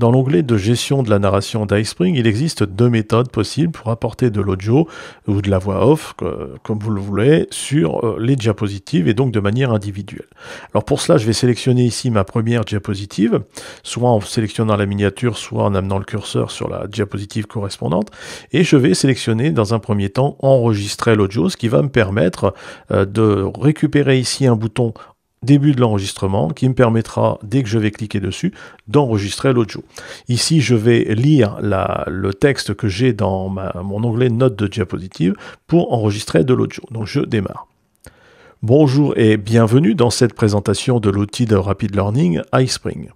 Dans l'onglet de gestion de la narration d'iSpring, il existe deux méthodes possibles pour apporter de l'audio ou de la voix off, comme vous le voulez, sur euh, les diapositives et donc de manière individuelle. Alors pour cela, je vais sélectionner ici ma première diapositive, soit en sélectionnant la miniature, soit en amenant le curseur sur la diapositive correspondante, et je vais sélectionner dans un premier temps enregistrer l'audio, ce qui va me permettre euh, de récupérer ici un bouton début de l'enregistrement qui me permettra, dès que je vais cliquer dessus, d'enregistrer l'audio. Ici, je vais lire le texte que j'ai dans mon onglet notes de diapositive pour enregistrer de l'audio. Donc je démarre. Bonjour et bienvenue dans cette présentation de l'outil de Rapid Learning iSpring.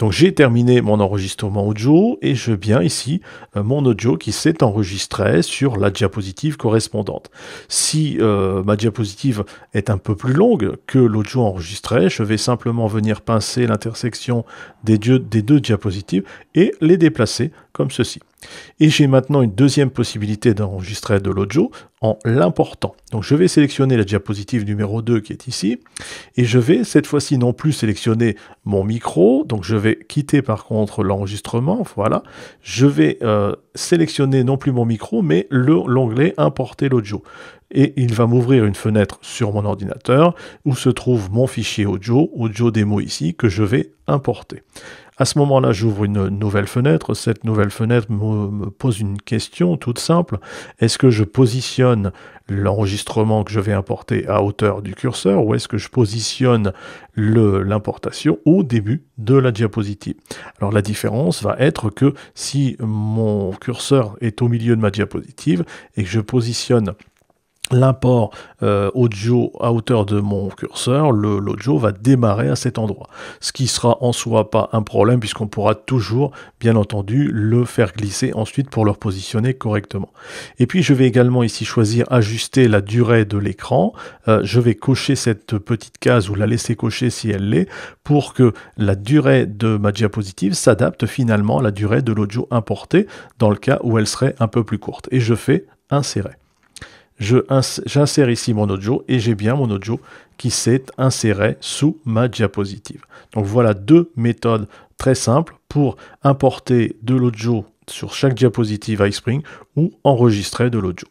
Donc j'ai terminé mon enregistrement audio et je viens ici euh, mon audio qui s'est enregistré sur la diapositive correspondante. Si euh, ma diapositive est un peu plus longue que l'audio enregistré, je vais simplement venir pincer l'intersection des deux diapositives et les déplacer comme ceci. Et j'ai maintenant une deuxième possibilité d'enregistrer de l'audio en l'important. Donc je vais sélectionner la diapositive numéro 2 qui est ici, et je vais cette fois-ci non plus sélectionner mon micro, donc je vais quitter par contre l'enregistrement, voilà. Je vais euh, sélectionner non plus mon micro, mais l'onglet importer l'audio et il va m'ouvrir une fenêtre sur mon ordinateur où se trouve mon fichier audio, audio démo ici, que je vais importer. À ce moment-là, j'ouvre une nouvelle fenêtre. Cette nouvelle fenêtre me, pose une question toute simple. Est-ce que je positionne l'enregistrement que je vais importer à hauteur du curseur ou est-ce que je positionne l'importation au début de la diapositive Alors la différence va être que si mon curseur est au milieu de ma diapositive et que je positionne l'import euh, audio à hauteur de mon curseur, l'audio va démarrer à cet endroit. Ce qui sera en soi pas un problème puisqu'on pourra toujours, bien entendu, le faire glisser ensuite pour le repositionner correctement. Et puis je vais également ici choisir ajuster la durée de l'écran. Euh, je vais cocher cette petite case ou la laisser cocher si elle l'est pour que la durée de ma diapositive s'adapte finalement à la durée de l'audio importé dans le cas où elle serait un peu plus courte. Et je fais insérer. J'insère ici mon audio et j'ai bien mon audio qui s'est inséré sous ma diapositive. Donc voilà deux méthodes très simples pour importer de l'audio sur chaque diapositive iSpring ou enregistrer de l'audio.